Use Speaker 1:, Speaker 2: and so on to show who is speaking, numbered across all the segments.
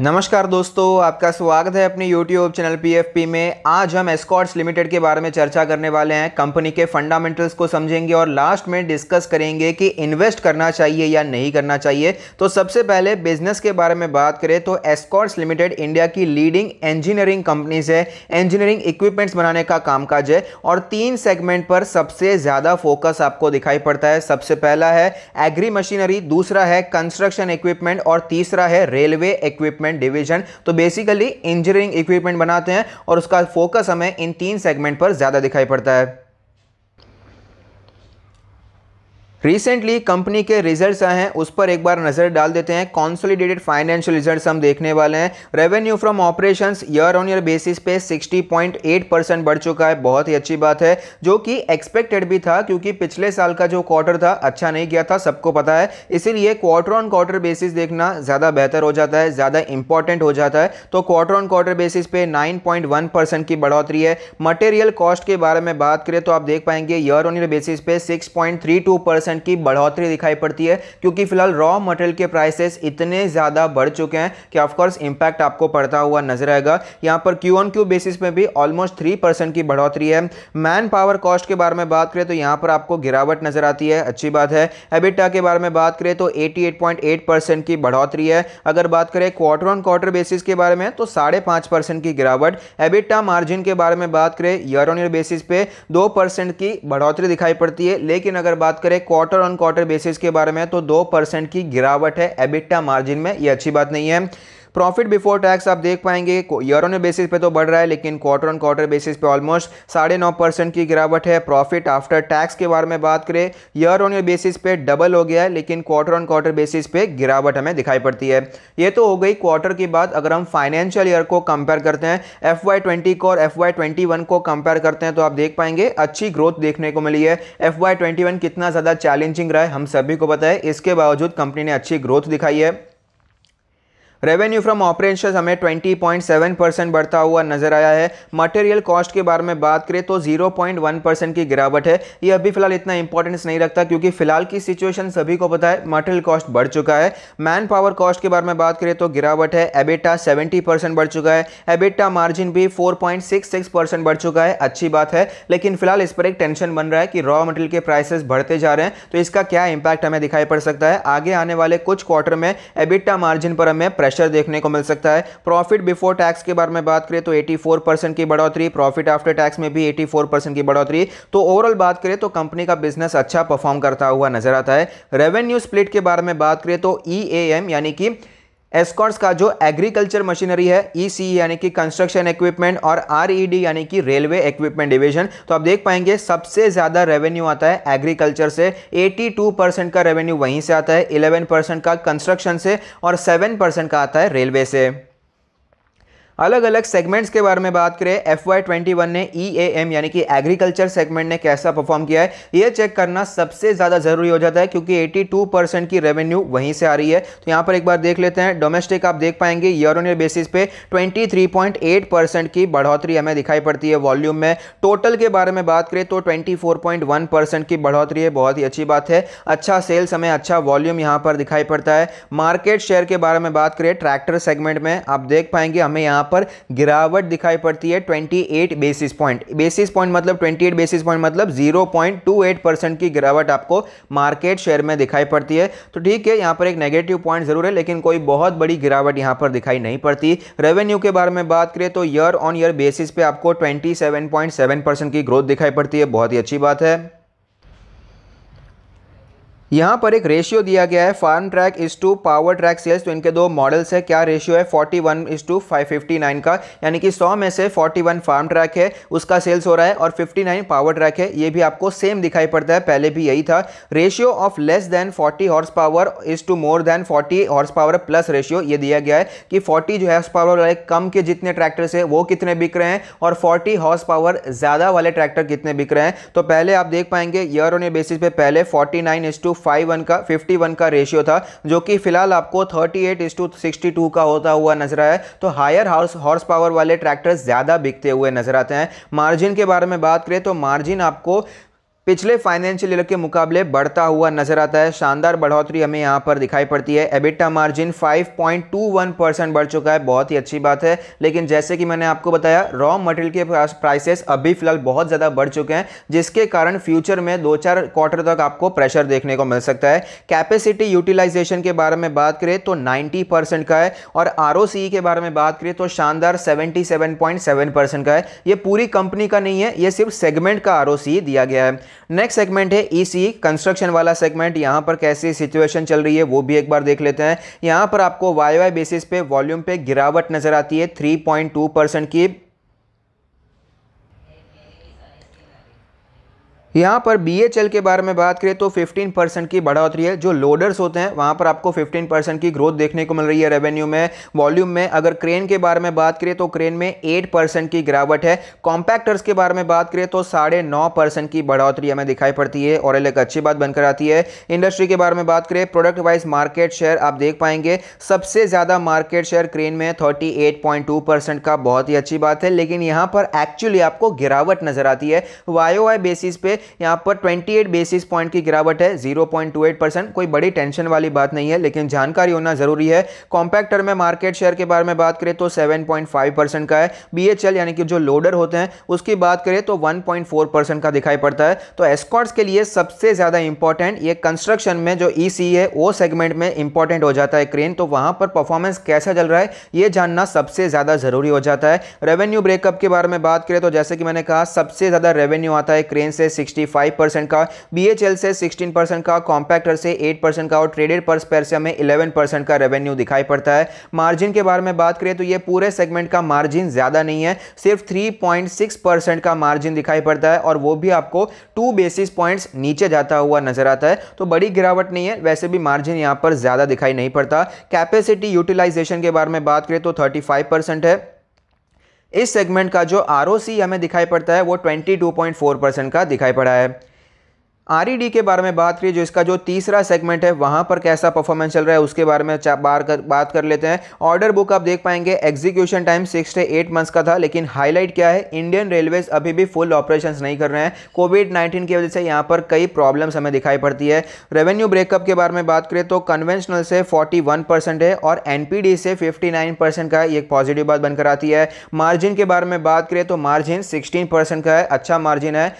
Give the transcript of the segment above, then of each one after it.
Speaker 1: नमस्कार दोस्तों आपका स्वागत है अपने YouTube चैनल PFP में आज हम एस्कॉट्स लिमिटेड के बारे में चर्चा करने वाले हैं कंपनी के फंडामेंटल्स को समझेंगे और लास्ट में डिस्कस करेंगे कि इन्वेस्ट करना चाहिए या नहीं करना चाहिए तो सबसे पहले बिजनेस के बारे में बात करें तो एस्कॉट्स लिमिटेड इंडिया की लीडिंग इंजीनियरिंग कंपनीज है इंजीनियरिंग इक्विपमेंट्स बनाने का कामकाज है और तीन सेगमेंट पर सबसे ज़्यादा फोकस आपको दिखाई पड़ता है सबसे पहला है एग्री मशीनरी दूसरा है कंस्ट्रक्शन इक्विपमेंट और तीसरा है रेलवे इक्विपमेंट इक्विपमेंट डिवीजन तो बेसिकली इंजीनियरिंग इक्विपमेंट बनाते हैं और उसका फोकस हमें इन तीन सेगमेंट पर ज़्यादा दिखाई पड़ता है रिसेंटली कंपनी के रिजल्ट्स आए हैं उस पर एक बार नज़र डाल देते हैं कॉन्सोलिडेटेड फाइनेंशियल रिजल्ट्स हम देखने वाले हैं revenue from operations year on year basis पे 60.8 परसेंट बढ़ चुका है बहुत ही अच्छी बात है जो कि एक्सपेक्टेड भी था क्योंकि पिछले साल का जो क्वार्टर था अच्छा नहीं गया था सबको पता है इसीलिए क्वार्टर ऑन क्वार्टर बेसिस देखना ज़्यादा बेहतर हो जाता है ज़्यादा इंपॉर्टेंट हो जाता है तो क्वार्टर ऑन क्वार्टर बेसिस पे नाइन परसेंट की बढ़ोतरी है मटेरियल कॉस्ट के बारे में बात करें तो आप देख पाएंगे ईयर ऑन ईयर बेसिस पे सिक्स परसेंट परसेंट की बढ़ोतरी दिखाई पड़ती है क्योंकि फिलहाल रॉ मटेरियल के प्राइसेस इतने ज़्यादा बढ़ चुके हैं कि ऑफकोर्स इंपैक्ट आपको पड़ता हुआ नजर आएगा यहाँ पर क्यू ऑन क्यू बेसिस में भी ऑलमोस्ट थ्री परसेंट की बढ़ोतरी है मैन पावर कॉस्ट के बारे में बात करें तो यहाँ पर आपको गिरावट नजर आती है अच्छी बात है एबिटा के बारे में बात करें तो एटी की बढ़ोतरी है अगर बात करें क्वार्टर ऑन क्वार्टर बेसिस के बारे में तो साढ़े की गिरावट एबिटा मार्जिन के बारे में बात करें ईयर ऑन ईयर बेसिस पे दो की बढ़ोतरी दिखाई पड़ती है लेकिन अगर बात करें quarter quarter on quarter basis के बारे में तो दो परसेंट की गिरावट है एबिटा मार्जिन में ये अच्छी बात नहीं है प्रॉफिट बिफोर टैक्स आप देख पाएंगे ईयर ऑन बेसिस पे तो बढ़ रहा है लेकिन क्वार्टर ऑन क्वार्टर बेसिस पे ऑलमोस्ट साढ़े नौ परसेंट की गिरावट है प्रॉफिट आफ्टर टैक्स के बारे में बात करें ईयर ऑन ईयर बेसिस पे डबल हो गया है लेकिन क्वार्टर ऑन क्वार्टर बेसिस पे गिरावट हमें दिखाई पड़ती है ये तो हो गई क्वार्टर की बात अगर हम फाइनेंशियल ईयर को कंपेयर करते हैं एफ वाई को और एफ वाई को कंपेयर करते हैं तो आप देख पाएंगे अच्छी ग्रोथ देखने को मिली है एफ वाई कितना ज़्यादा चैलेंजिंग रहा है हम सभी को पता है इसके बावजूद कंपनी ने अच्छी ग्रोथ दिखाई है रेवेन्यू फ्रॉम ऑपरेशन हमें 20.7 परसेंट बढ़ता हुआ नजर आया है मटेरियल कॉस्ट के बारे में बात करें तो 0.1 परसेंट की गिरावट है ये अभी फिलहाल इतना इंपॉर्टेंस नहीं रखता क्योंकि फिलहाल की सिचुएशन सभी को पता है मटेरियल कॉस्ट बढ़ चुका है मैन पावर कॉस्ट के बारे में बात करें तो गिरावट है एबिटा सेवेंटी बढ़ चुका है एबिटा मार्जिन भी फोर बढ़ चुका है अच्छी बात है लेकिन फिलहाल इस पर एक टेंशन बन रहा है कि रॉ मटेरियल के प्राइसेस बढ़ते जा रहे हैं तो इसका क्या इंपैक्ट हमें दिखाई पड़ सकता है आगे आने वाले कुछ क्वार्टर में एबिटा मार्जिन पर हमें प्रेशर देखने को मिल सकता है प्रॉफिट बिफोर टैक्स के बारे में बात करें तो 84 परसेंट की बढ़ोतरी प्रॉफिट आफ्टर टैक्स में भी 84 परसेंट की बढ़ोतरी तो ओवरऑल बात करें तो कंपनी का बिजनेस अच्छा परफॉर्म करता हुआ नजर आता है रेवेन्यू स्प्लिट के बारे में बात करें तो ई e यानी कि एस्कॉर्ट्स का जो एग्रीकल्चर मशीनरी है ई e e यानी कि कंस्ट्रक्शन इक्विपमेंट और आर e यानी कि रेलवे इक्विपमेंट डिवीजन तो आप देख पाएंगे सबसे ज़्यादा रेवेन्यू आता है एग्रीकल्चर से 82 परसेंट का रेवेन्यू वहीं से आता है 11 परसेंट का कंस्ट्रक्शन से और 7 परसेंट का आता है रेलवे से अलग अलग सेगमेंट्स के बारे में बात करें एफ वाई ट्वेंटी वन ने ई ए एम यानी कि एग्रीकल्चर सेगमेंट ने कैसा परफॉर्म किया है ये चेक करना सबसे ज़्यादा ज़रूरी हो जाता है क्योंकि एटी टू परसेंट की रेवेन्यू वहीं से आ रही है तो यहाँ पर एक बार देख लेते हैं डोमेस्टिक आप देख पाएंगे ईयर ऑन ईयर बेसिस पे twenty three point eight percent की बढ़ोतरी हमें दिखाई पड़ती है वॉल्यूम में टोटल के बारे में बात करें तो twenty four point one percent की बढ़ोतरी है बहुत ही अच्छी बात है अच्छा सेल्स हमें अच्छा वॉल्यूम यहाँ पर दिखाई पड़ता है मार्केट शेयर के बारे में बात करें ट्रैक्टर सेगमेंट में आप देख पाएंगे हमें यहाँ पर गिरावट दिखाई पड़ती है 28 बेसिस पॉइंट बेसिस पॉइंट मतलब 28 बेसिस पॉइंट मतलब 0.28 परसेंट की गिरावट आपको मार्केट शेयर में दिखाई पड़ती है तो ठीक है यहाँ पर एक नेगेटिव पॉइंट जरूर है लेकिन कोई बहुत बड़ी गिरावट यहाँ पर दिखाई नहीं पड़ती रेवेन्यू के बारे में बात करें तो ईयर ऑन ईयर बेसिस पे आपको ट्वेंटी की ग्रोथ दिखाई पड़ती है बहुत ही अच्छी बात है यहाँ पर एक रेशियो दिया गया है Farmtrac is to Powertrac sales तो इनके दो मॉडल्स है क्या रेशियो है 41 वन इज टू फाइव का यानी कि 100 में से 41 फार्म ट्रैक है उसका सेल्स हो रहा है और 59 पावर ट्रैक है ये भी आपको सेम दिखाई पड़ता है पहले भी यही था ratio of less than 40 horse power is to more than 40 horse power plus ratio ये दिया गया है कि फोर्टी जो हॉर्स पावर वाले कम के जितने ट्रैक्टर्स है वो कितने बिक रहे हैं और फोर्टी हॉर्स पावर ज़्यादा वाले ट्रैक्टर कितने बिक रहे हैं तो पहले आप देख पाएंगे ईयर ऑन ईयर बेसिस पे पहले फोर्टी नाइन इज टू 51 का 51 का रेशियो था जो कि फिलहाल आपको 38 एट इस टू सिक्सटी का होता हुआ नजर आया तो हायर हॉर्स हॉर्स पावर वाले ट्रैक्टर ज़्यादा बिकते हुए नजर आते हैं मार्जिन के बारे में बात करें तो मार्जिन आपको पिछले फाइनेंशियल ईयर के मुकाबले बढ़ता हुआ नजर आता है शानदार बढ़ोतरी हमें यहाँ पर दिखाई पड़ती है एबिटा मार्जिन 5.21 परसेंट बढ़ चुका है बहुत ही अच्छी बात है लेकिन जैसे कि मैंने आपको बताया रॉ मटेरियल के प्राइसेस अभी फिलहाल बहुत ज़्यादा बढ़ चुके हैं जिसके कारण फ्यूचर में दो चार क्वार्टर तक आपको प्रेशर देखने को मिल सकता है कैपेसिटी यूटिलाइजेशन के बारे में बात करें तो नाइन्टी का है और आर e के बारे में बात करें तो शानदार सेवेंटी का है ये पूरी कंपनी का नहीं है ये सिर्फ सेगमेंट का आर e दिया गया है नेक्स्ट सेगमेंट है ईसी e कंस्ट्रक्शन वाला सेगमेंट यहाँ पर कैसी सिचुएशन चल रही है वो भी एक बार देख लेते हैं यहाँ पर आपको वाई वाई बेसिस पे वॉल्यूम पे गिरावट नजर आती है 3.2 परसेंट की यहाँ पर बी के बारे में बात करें तो 15 परसेंट की बढ़ोतरी है जो लोडर्स होते हैं वहाँ पर आपको 15 परसेंट की ग्रोथ देखने को मिल रही है रेवेन्यू में वॉल्यूम में अगर क्रेन के बारे में बात करें तो क्रेन में 8 परसेंट की गिरावट है कॉम्पैक्टर्स के बारे में बात करें तो साढ़े नौ परसेंट की बढ़ोतरी हमें दिखाई पड़ती है और एक अच्छी बात बनकर आती है इंडस्ट्री के बारे में बात करें प्रोडक्ट वाइज मार्केट शेयर आप देख पाएंगे सबसे ज़्यादा मार्केट शेयर क्रेन में थर्टी का बहुत ही अच्छी बात है लेकिन यहाँ पर एक्चुअली आपको गिरावट नज़र आती है वाई बेसिस पे यहाँ पर 28 बेसिस पॉइंट की गिरावट है 0.28 परसेंट कोई बड़ी टेंशन वाली बात नहीं है लेकिन जानकारी होना जरूरी है कॉम्पैक्टर में मार्केट शेयर के बारे में बात करें तो 7.5 परसेंट का है बी यानी कि जो लोडर होते हैं उसकी बात करें तो वन का दिखाई पड़ता है तो एस्कॉट्स के लिए सबसे ज़्यादा इंपॉर्टेंट ये कंस्ट्रक्शन में जो ई e है वो सेगमेंट में इंपॉर्टेंट हो जाता है क्रेन तो वहाँ पर परफॉर्मेंस कैसा चल रहा है ये जानना सबसे ज़्यादा ज़रूरी हो जाता है रेवेन्यू ब्रेकअप के बारे में बात करें तो जैसे कि मैंने कहा सबसे ज़्यादा रेवेन्यू आता है क्रेन से 65 परसेंट का बीएचएल से 16 परसेंट का कॉम्पैक्टर से 8 परसेंट का और ट्रेडेड पर स्पेयर से हमें 11 परसेंट का रेवेन्यू दिखाई पड़ता है मार्जिन के बारे में बात करें तो ये पूरे सेगमेंट का मार्जिन ज़्यादा नहीं है सिर्फ 3.6 परसेंट का मार्जिन दिखाई पड़ता है और वो भी आपको टू बेसिस पॉइंट्स नीचे जाता हुआ नजर आता है तो बड़ी गिरावट नहीं है वैसे भी मार्जिन यहाँ पर ज़्यादा दिखाई नहीं पड़ता कैपेसिटी यूटिलाइजेशन के बारे में बात करें तो थर्टी है इस सेगमेंट का जो आर हमें दिखाई पड़ता है वो 22.4 परसेंट का दिखाई पड़ा है आर e के बारे में बात करिए जो इसका जो तीसरा सेगमेंट है वहाँ पर कैसा परफॉर्मेंस चल रहा है उसके बारे में बार कर, बात कर लेते हैं ऑर्डर बुक आप देख पाएंगे एग्जीक्यूशन टाइम सिक्स से एट मंथ्स का था लेकिन हाईलाइट क्या है इंडियन रेलवेज अभी भी फुल ऑपरेशन नहीं कर रहे हैं कोविड नाइन्टीन की वजह से यहाँ पर कई प्रॉब्लम्स हमें दिखाई पड़ती है रेवेन्यू ब्रेकअप के बारे में बात करें तो कन्वेंशनल से फोर्टी है और एन से फिफ्टी का एक पॉजिटिव बात बनकर आती है मार्जिन के बारे में बात करें तो मार्जिन सिक्सटीन का है अच्छा मार्जिन है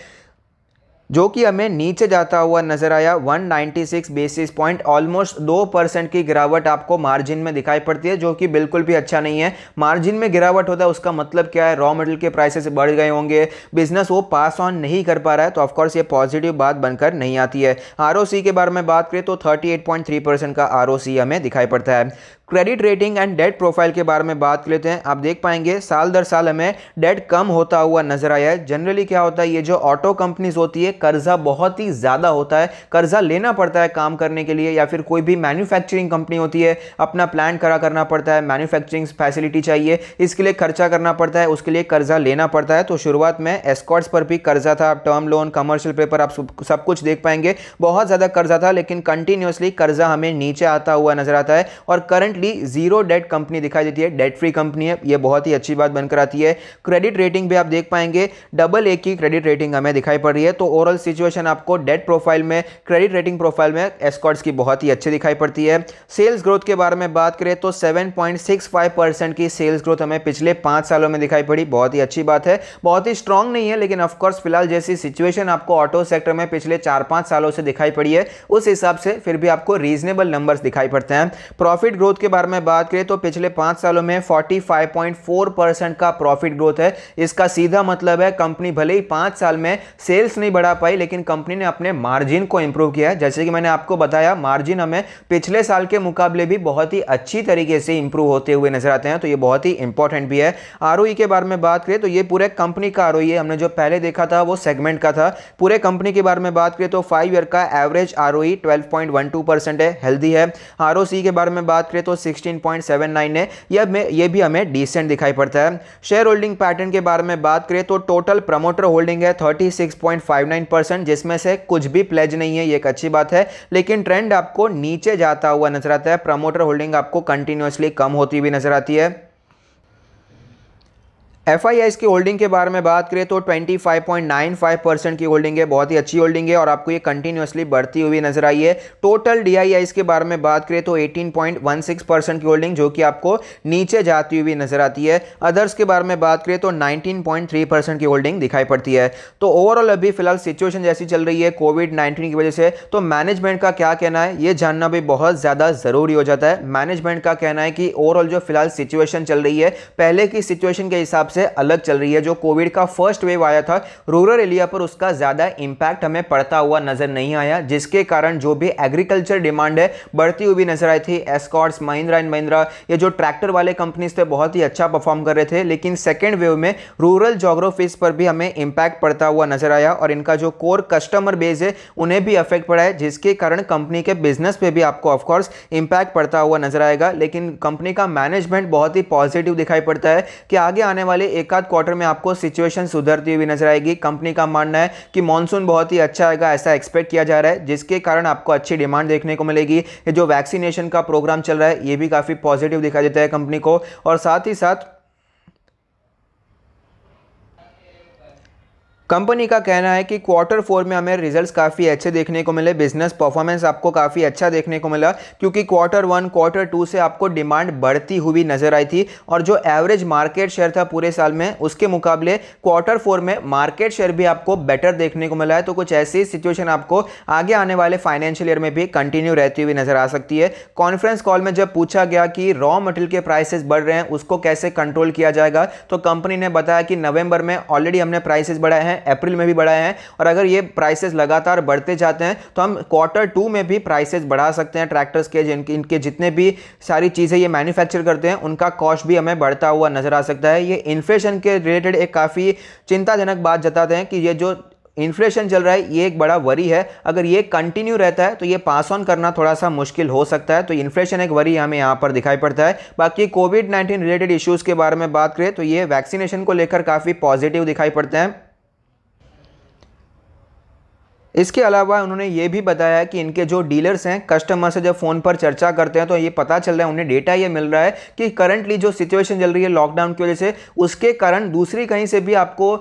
Speaker 1: जो कि हमें नीचे जाता हुआ नजर आया 196 बेसिस पॉइंट ऑलमोस्ट दो परसेंट की गिरावट आपको मार्जिन में दिखाई पड़ती है जो कि बिल्कुल भी अच्छा नहीं है मार्जिन में गिरावट होता है उसका मतलब क्या है रॉ मेटल के प्राइसेस बढ़ गए होंगे बिजनेस वो पास ऑन नहीं कर पा रहा है तो ऑफकोर्स ये पॉजिटिव बात बनकर नहीं आती है आर के बारे में बात करें तो थर्टी का आर हमें दिखाई पड़ता है credit rating and debt profile के बारे में बात कर लेते हैं आप देख पाएंगे साल दर साल हमें डेट कम होता हुआ नजर आया है जनरली क्या होता है ये जो ऑटो कंपनीज होती है कर्जा बहुत ही ज़्यादा होता है कर्जा लेना पड़ता है काम करने के लिए या फिर कोई भी मैन्युफैक्चरिंग कंपनी होती है अपना प्लान करा करना पड़ता है मैन्युफैक्चरिंग फैसिलिटी चाहिए इसके लिए खर्चा करना पड़ता है उसके लिए कर्जा लेना पड़ता है तो शुरुआत में एस्कॉट्स पर भी कर्जा था टर्म लोन कमर्शियल पेपर आप सब कुछ देख पाएंगे बहुत ज़्यादा कर्जा था लेकिन कंटिन्यूसली कर्जा हमें नीचे आता हुआ नजर आता है और करंट भी जीरो डेट कंपनी दिखाई देती है डेट फ्री कंपनी है ये बहुत ही अच्छी बात बनकर आती है क्रेडिट रेटिंग भी आप देख पाएंगे डबल ए की क्रेडिट रेटिंग हमें दिखाई पड़ रही है तो ओवरऑल सिचुएशन आपको डेट प्रोफाइल में क्रेडिट रेटिंग प्रोफाइल में एस्कॉट्स की बहुत ही अच्छी दिखाई पड़ती है सेल्स ग्रोथ के बारे में बात करें तो सेवन की सेल्स ग्रोथ हमें पिछले पाँच सालों में दिखाई पड़ी बहुत ही अच्छी बात है बहुत ही स्ट्रांग नहीं है लेकिन ऑफकोर्स फिलहाल जैसी सिचुएशन आपको ऑटो सेक्टर में पिछले चार पाँच सालों से दिखाई पड़ी है उस हिसाब से फिर भी आपको रीजनेबल नंबर्स दिखाई पड़ते हैं प्रॉफिट ग्रोथ के बारे में बात करें तो पिछले पांच सालों में 45.4 परसेंट का प्रॉफिट ग्रोथ है इसका सीधा मतलब है कंपनी भले ही पांच साल में सेल्स नहीं बढ़ा पाई लेकिन कंपनी ने अपने मार्जिन को इंप्रूव किया है जैसे कि मैंने आपको बताया मार्जिन हमें पिछले साल के मुकाबले भी बहुत ही अच्छी तरीके से इंप्रूव होते हुए नजर आते हैं तो ये बहुत ही इंपॉर्टेंट भी है आर e के बारे में बात करें तो ये पूरे कंपनी का आर e है हमने जो पहले देखा था वो सेगमेंट का था पूरे कंपनी के बारे में बात करें तो फाइव ईयर का एवरेज आर ओ है हेल्दी है आर के बारे में बात करें तो तो 16.79 है यह ये भी हमें डिसेंट दिखाई पड़ता है शेयर होल्डिंग पैटर्न के बारे में बात करें तो टोटल प्रमोटर होल्डिंग है 36.59 परसेंट जिसमें से कुछ भी प्लेज नहीं है ये एक अच्छी बात है लेकिन ट्रेंड आपको नीचे जाता हुआ नजर आता है प्रमोटर होल्डिंग आपको कंटिन्यूसली कम होती हुई नजर आती है एफ आई की होल्डिंग के बारे में बात करें तो 25.95 परसेंट की होल्डिंग है बहुत ही अच्छी होल्डिंग है और आपको ये कंटिन्यूसली बढ़ती हुई नजर आई है टोटल डी आई के बारे में बात करें तो 18.16 परसेंट की होल्डिंग जो कि आपको नीचे जाती हुई नजर आती है अदर्स के बारे में बात करें तो 19.3 परसेंट की होल्डिंग दिखाई पड़ती है तो ओवरऑल अभी फिलहाल सिचुएशन जैसी चल रही है कोविड नाइन्टीन की वजह से तो मैनेजमेंट का क्या कहना है ये जानना भी बहुत ज़्यादा ज़रूरी हो जाता है मैनेजमेंट का कहना है कि ओवरऑल जो फिलहाल सिचुएशन चल रही है पहले की सिचुएशन के हिसाब से अलग चल रही है जो कोविड का फर्स्ट वेव आया था रूरल एरिया पर उसका ज़्यादा इंपैक्ट हमें पड़ता हुआ नज़र नहीं आया जिसके कारण जो भी एग्रीकल्चर डिमांड है बढ़ती हुई नज़र आई थी एस्कॉट्स महिंद्रा एंड महिंद्रा ये जो ट्रैक्टर वाले कंपनीज थे बहुत ही अच्छा परफॉर्म कर रहे थे लेकिन सेकेंड वेव में रूरल जोग्राफीज पर भी हमें इंपैक्ट पड़ता हुआ नज़र आया और इनका जो कोर कस्टमर बेस है उन्हें भी अफेक्ट पड़ा है जिसके कारण कंपनी के बिजनेस पे भी आपको ऑफकोर्स इंपैक्ट पड़ता हुआ नजर आएगा लेकिन कंपनी का मैनेजमेंट बहुत ही पॉजिटिव दिखाई पड़ता है कि आगे आने वाले वाले एकाध क्वार्टर में आपको सिचुएशन सुधरती हुई नजर आएगी कंपनी का मानना है कि मानसून बहुत ही अच्छा आएगा ऐसा एक्सपेक्ट किया जा रहा है जिसके कारण आपको अच्छी डिमांड देखने को मिलेगी जो वैक्सीनेशन का प्रोग्राम चल रहा है ये भी काफ़ी पॉजिटिव दिखाई देता है कंपनी को और साथ ही साथ कंपनी का कहना है कि क्वार्टर फोर में हमें रिजल्ट्स काफ़ी अच्छे देखने को मिले बिजनेस परफॉर्मेंस आपको काफ़ी अच्छा देखने को मिला क्योंकि क्वार्टर वन क्वार्टर टू से आपको डिमांड बढ़ती हुई नज़र आई थी और जो एवरेज मार्केट शेयर था पूरे साल में उसके मुकाबले क्वार्टर फोर में मार्केट शेयर भी आपको बेटर देखने को मिला है तो कुछ ऐसी सिचुएशन आपको आगे आने वाले फाइनेंशियल ईयर में भी कंटिन्यू रहती हुई नज़र आ सकती है कॉन्फ्रेंस कॉल में जब पूछा गया कि रॉ मटेरियल के प्राइसेस बढ़ रहे हैं उसको कैसे कंट्रोल किया जाएगा तो कंपनी ने बताया कि नवंबर में ऑलरेडी हमने प्राइसेस बढ़ाए हैं अप्रैल में भी बढ़ाए हैं और अगर ये प्राइसेस लगातार बढ़ते जाते हैं तो हम क्वार्टर टू में भी प्राइसेस बढ़ा सकते हैं ट्रैक्टर्स के जिनके इनके जितने भी सारी चीज़ें ये मैन्युफैक्चर करते हैं उनका कॉस्ट भी हमें बढ़ता हुआ नज़र आ सकता है ये इन्फ्लेशन के रिलेटेड एक काफ़ी चिंताजनक बात जताते हैं कि ये जो इन्फ्लेशन चल रहा है ये एक बड़ा वरी है अगर ये कंटिन्यू रहता है तो ये पास ऑन करना थोड़ा सा मुश्किल हो सकता है तो इन्फ्लेशन एक वरी हमें यहाँ पर दिखाई पड़ता है बाकी कोविड 19 रिलेटेड इश्यूज़ के बारे में बात करें तो ये वैक्सीनेशन को लेकर काफ़ी पॉजिटिव दिखाई पड़ते हैं इसके अलावा उन्होंने ये भी बताया कि इनके जो डीलर्स हैं कस्टमर से जब फ़ोन पर चर्चा करते हैं तो ये पता चल रहा है उन्हें डेटा ये मिल रहा है कि करंटली जो सिचुएशन चल रही है लॉकडाउन की वजह से उसके कारण दूसरी कहीं से भी आपको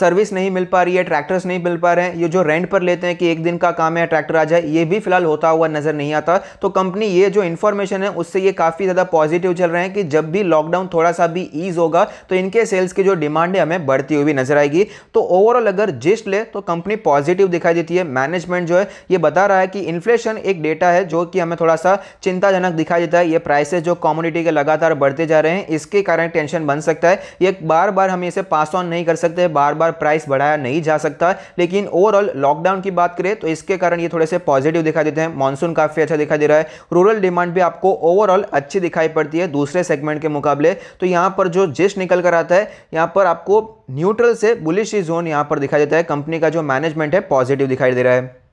Speaker 1: सर्विस नहीं मिल पा रही है ट्रैक्टर्स नहीं मिल पा रहे हैं ये जो रेंट पर लेते हैं कि एक दिन का काम है ट्रैक्टर आ जाए ये भी फिलहाल होता हुआ नज़र नहीं आता तो कंपनी ये जो इन्फॉर्मेशन है उससे ये काफ़ी ज़्यादा पॉजिटिव चल रहे हैं कि जब भी लॉकडाउन थोड़ा सा भी ईज होगा तो इनके सेल्स की जो डिमांड है हमें बढ़ती हुई नज़र आएगी तो ओवरऑल अगर जिस्ट ले तो कंपनी पॉजिटिव दिखाई देती है मैनेजमेंट जो है ये बता रहा है कि इन्फ्लेशन एक डेटा है जो कि हमें थोड़ा सा चिंताजनक दिखाई देता है ये प्राइसेज जो कॉम्युनिटी के लगातार बढ़ते जा रहे हैं इसके कारण टेंशन बन सकता है ये बार बार हम इसे पास ऑन नहीं कर सकते बार बार बार प्राइस बढ़ाया नहीं जा सकता लेकिन ओवरऑल लॉकडाउन की बात करें तो इसके कारण ये थोड़े से पॉजिटिव दिखाई देते हैं मानसून काफ़ी अच्छा दिखाई दे रहा है रूरल डिमांड भी आपको ओवरऑल अच्छी दिखाई पड़ती है दूसरे सेगमेंट के मुकाबले तो यहाँ पर जो जिस निकल कर आता है यहाँ पर आपको न्यूट्रल से बुलिश जोन यहाँ पर दिखाई देता है कंपनी का जो मैनेजमेंट है पॉजिटिव दिखाई दे रहा है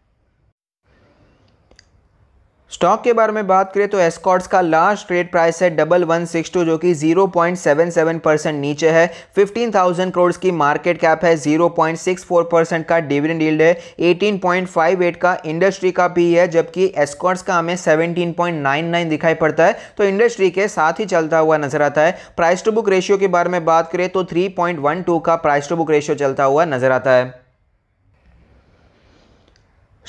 Speaker 1: स्टॉक के बारे में बात करें तो एस्कॉट्स का लास्ट ट्रेड प्राइस है डबल वन सिक्स टू जो कि 0.77 परसेंट नीचे है 15,000 करोड़ की मार्केट कैप है 0.64 परसेंट का डिविडेंड यील्ड है 18.58 का इंडस्ट्री का पी e है जबकि एस्कॉट्स का हमें 17.99 दिखाई पड़ता है तो इंडस्ट्री के साथ ही चलता हुआ नजर आता है प्राइस टू बुक रेशियो के बारे में बात करें तो टू का प्राइस टू बुक रेशियो चलता हुआ नजर आता है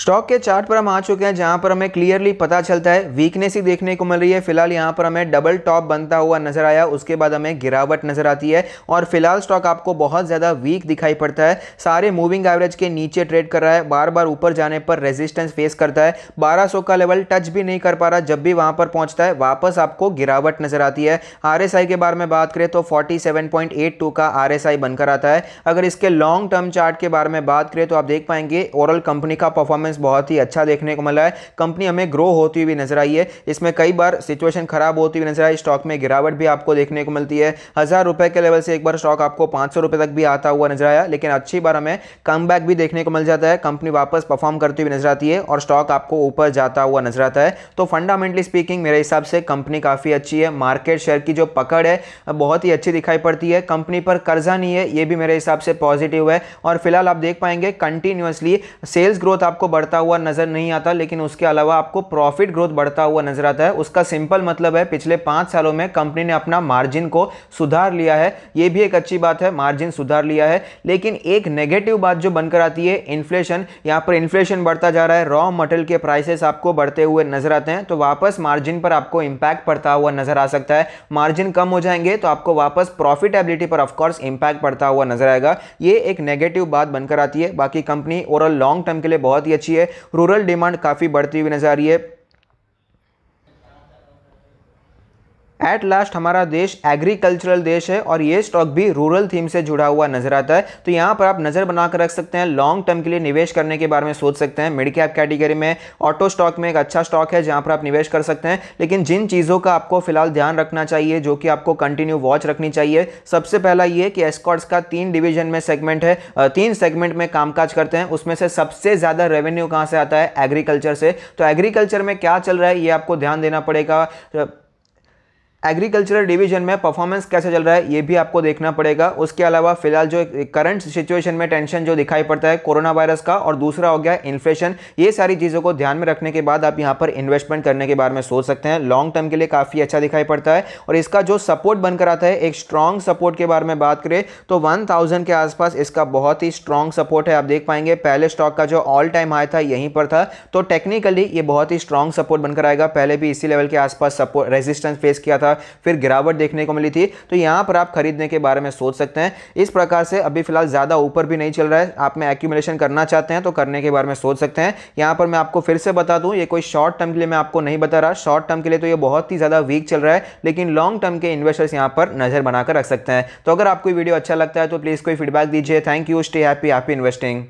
Speaker 1: स्टॉक के चार्ट पर हम आ चुके हैं जहां पर हमें क्लियरली पता चलता है वीकनेस ही देखने को मिल रही है फिलहाल यहां पर हमें डबल टॉप बनता हुआ नजर आया उसके बाद हमें गिरावट नजर आती है और फिलहाल स्टॉक आपको बहुत ज़्यादा वीक दिखाई पड़ता है सारे मूविंग एवरेज के नीचे ट्रेड कर रहा है बार बार ऊपर जाने पर रेजिस्टेंस फेस करता है बारह का लेवल टच भी नहीं कर पा रहा जब भी वहां पर पहुंचता है वापस आपको गिरावट नजर आती है आर के बारे में बात करें तो फोर्टी का आर बनकर आता है अगर इसके लॉन्ग टर्म चार्ट के बारे में बात करें तो आप देख पाएंगे ओरल कंपनी का परफॉर्मेंस परफॉर्मेंस बहुत ही अच्छा देखने को मिला है कंपनी हमें ग्रो होती हुई नजर आई है इसमें कई बार सिचुएशन खराब होती हुई नजर आई स्टॉक में गिरावट भी आपको देखने को मिलती है हज़ार रुपए के लेवल से एक बार स्टॉक आपको पांच सौ रुपए तक भी आता हुआ नजर आया लेकिन अच्छी बार हमें कम भी देखने को मिल जाता है कंपनी वापस परफॉर्म करती हुई नजर आती है और स्टॉक आपको ऊपर जाता हुआ नजर आता है तो फंडामेंटली स्पीकिंग मेरे हिसाब से कंपनी काफ़ी अच्छी है मार्केट शेयर की जो पकड़ है बहुत ही अच्छी दिखाई पड़ती है कंपनी पर कर्जा नहीं है यह भी मेरे हिसाब से पॉजिटिव है और फिलहाल आप देख पाएंगे कंटिन्यूसली सेल्स ग्रोथ आपको बढ़ता हुआ नज़र नहीं आता लेकिन उसके अलावा आपको प्रॉफिट ग्रोथ बढ़ता हुआ नज़र आता है उसका सिंपल मतलब है पिछले पांच सालों में कंपनी ने अपना मार्जिन को सुधार लिया है यह भी एक अच्छी बात है मार्जिन सुधार लिया है लेकिन एक नेगेटिव बात जो बनकर आती है इन्फ्लेशन यहां पर इन्फ्लेशन बढ़ता जा रहा है रॉ मटेरियल के प्राइसेस आपको बढ़ते हुए नज़र आते हैं तो वापस मार्जिन पर आपको इंपैक्ट पड़ता हुआ नज़र आ सकता है मार्जिन कम हो जाएंगे तो आपको वापस प्रॉफिटेबिलिटी पर ऑफकोर्स इंपैक्ट पड़ता हुआ नज़र आएगा यह एक नेगेटिव बात बनकर आती है बाकी कंपनी ओवरऑल लॉन्ग टर्म के लिए बहुत ही अच्छी है रूरल डिमांड काफ़ी बढ़ती हुई नजर आ रही है एट लास्ट हमारा देश एग्रीकल्चरल देश है और ये स्टॉक भी रूरल थीम से जुड़ा हुआ नजर आता है तो यहाँ पर आप नज़र बनाकर रख सकते हैं लॉन्ग टर्म के लिए निवेश करने के बारे में सोच सकते हैं मिड कैप कैटेगरी में ऑटो स्टॉक में एक अच्छा स्टॉक है जहाँ पर आप निवेश कर सकते हैं लेकिन जिन चीज़ों का आपको फिलहाल ध्यान रखना चाहिए जो कि आपको कंटिन्यू वॉच रखनी चाहिए सबसे पहला ये कि एस्कॉट्स का तीन डिवीजन में सेगमेंट है तीन सेगमेंट में कामकाज करते हैं उसमें से सबसे ज़्यादा रेवेन्यू कहाँ से आता है एग्रीकल्चर से तो एग्रीकल्चर में क्या चल रहा है ये आपको ध्यान देना पड़ेगा एग्रीकल्चरल डिवीजन में परफॉर्मेंस कैसा चल रहा है ये भी आपको देखना पड़ेगा उसके अलावा फिलहाल जो करंट सिचुएशन में टेंशन जो दिखाई पड़ता है कोरोना वायरस का और दूसरा हो गया इन्फ्लेशन ये सारी चीज़ों को ध्यान में रखने के बाद आप यहाँ पर इन्वेस्टमेंट करने के बारे में सोच सकते हैं लॉन्ग टर्म के लिए काफ़ी अच्छा दिखाई पड़ता है और इसका जो सपोर्ट बनकर आता है एक स्ट्रॉन्ग सपोर्ट के बारे में बात करें तो वन के आसपास इसका बहुत ही स्ट्रॉन्ग सपोर्ट है आप देख पाएंगे पहले स्टॉक का जो ऑल टाइम हाई था यहीं पर था तो टेक्निकली ये बहुत ही स्ट्रॉन्ग सपोर्ट बनकर आएगा पहले भी इसी लेवल के आसपास सपोर्ट रेजिस्टेंस फेस किया था फिर गिरावट देखने को मिली थी तो यहाँ पर आप खरीदने के बारे में सोच सकते हैं इस प्रकार से अभी फिलहाल ज़्यादा ऊपर भी नहीं चल रहा है आप में एक्यूमलेशन करना चाहते हैं तो करने के बारे में सोच सकते हैं यहाँ पर मैं आपको फिर से बता दूँ ये कोई शॉर्ट टर्म के लिए मैं आपको नहीं बता रहा शॉर्ट टर्म के लिए तो ये बहुत ही ज़्यादा वीक चल रहा है लेकिन लॉन्ग टर्म के इन्वेस्टर्स यहाँ पर नज़र बनाकर रख सकते हैं तो अगर आपको वीडियो अच्छा लगता है तो प्लीज़ कोई फीडबैक दीजिए thank you stay happy happy investing